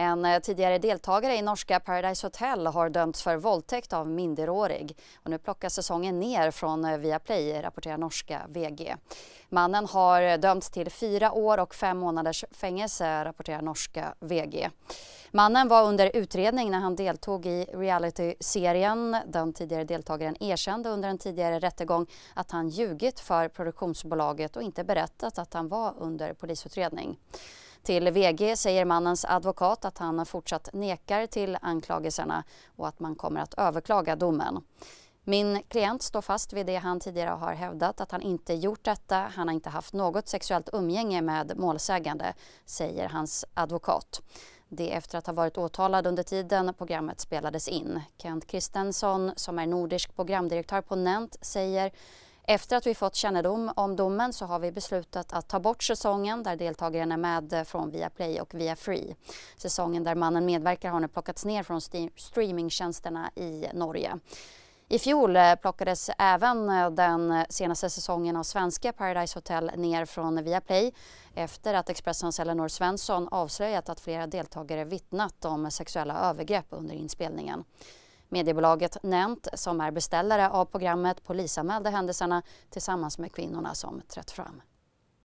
En eh, tidigare deltagare i norska Paradise Hotel har dömts för våldtäkt av minderårig. Och nu plockas säsongen ner från eh, Viaplay, rapporterar norska VG. Mannen har dömts till fyra år och fem månaders fängelse, rapporterar norska VG. Mannen var under utredning när han deltog i realityserien. Den tidigare deltagaren erkände under en tidigare rättegång att han ljugit för produktionsbolaget och inte berättat att han var under polisutredning. Till VG säger mannens advokat att han fortsatt nekar till anklagelserna och att man kommer att överklaga domen. Min klient står fast vid det han tidigare har hävdat att han inte gjort detta. Han har inte haft något sexuellt umgänge med målsägande, säger hans advokat. Det efter att ha varit åtalad under tiden programmet spelades in. Kent Kristensson, som är nordisk programdirektör på Nent, säger efter att vi fått kännedom om domen så har vi beslutat att ta bort säsongen där deltagaren är med eh, från Viaplay och via Free. Säsongen där mannen medverkar har nu plockats ner från streamingtjänsterna i Norge. I fjol eh, plockades även eh, den senaste säsongen av svenska Paradise Hotel ner från Viaplay efter att Expressens Elinor Svensson avslöjat att flera deltagare vittnat om sexuella övergrepp under inspelningen. Mediebolaget Nent, som är beställare av programmet, polisanmälde händelserna tillsammans med kvinnorna som trätt fram.